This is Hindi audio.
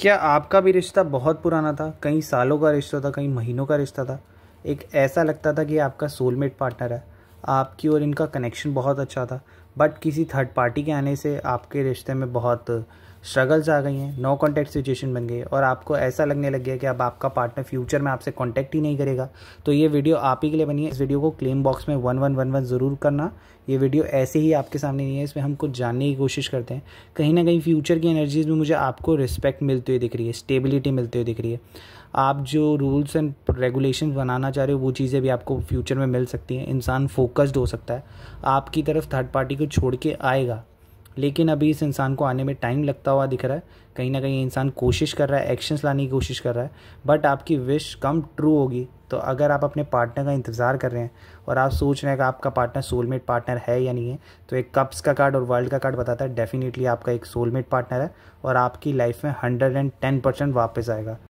क्या आपका भी रिश्ता बहुत पुराना था कई सालों का रिश्ता था कई महीनों का रिश्ता था एक ऐसा लगता था कि आपका सोलमेट पार्टनर है आपकी और इनका कनेक्शन बहुत अच्छा था बट किसी थर्ड पार्टी के आने से आपके रिश्ते में बहुत स्ट्रगल्स आ गई हैं नो कॉन्टैक्ट सिचुएशन बन गई और आपको ऐसा लगने लग गया कि अब आपका पार्टनर फ्यूचर में आपसे कॉन्टैक्ट ही नहीं करेगा तो ये वीडियो आप ही के लिए बनी है इस वीडियो को क्लेम बॉक्स में वन वन वन वन ज़रूर करना ये वीडियो ऐसे ही आपके सामने नहीं है इसमें हम कुछ जानने की कोशिश करते हैं कहीं ना कहीं फ्यूचर की एनर्जीज़ में मुझे आपको रिस्पेक्ट मिलती हुई दिख रही है स्टेबिलिटी मिलती हुई दिख रही है आप जो रूल्स एंड रेगुलेशन बनाना चाह रहे हो वो चीज़ें भी आपको फ्यूचर में मिल सकती हैं इंसान फोकस्ड हो सकता है आपकी तरफ थर्ड पार्टी को छोड़ के आएगा लेकिन अभी इस इंसान को आने में टाइम लगता हुआ दिख रहा है कहीं ना कहीं इंसान कोशिश कर रहा है एक्शंस लाने की कोशिश कर रहा है बट आपकी विश कम ट्रू होगी तो अगर आप अपने पार्टनर का इंतज़ार कर रहे हैं और आप सोच रहे हैं कि आपका पार्टनर सोलमेट पार्टनर है या नहीं है तो एक कप्स का कार्ड और वर्ल्ड का कार्ड बताता है डेफिनेटली आपका एक सोलमेट पार्टनर है और आपकी लाइफ में हंड्रेड एंड टेन परसेंट वापस आएगा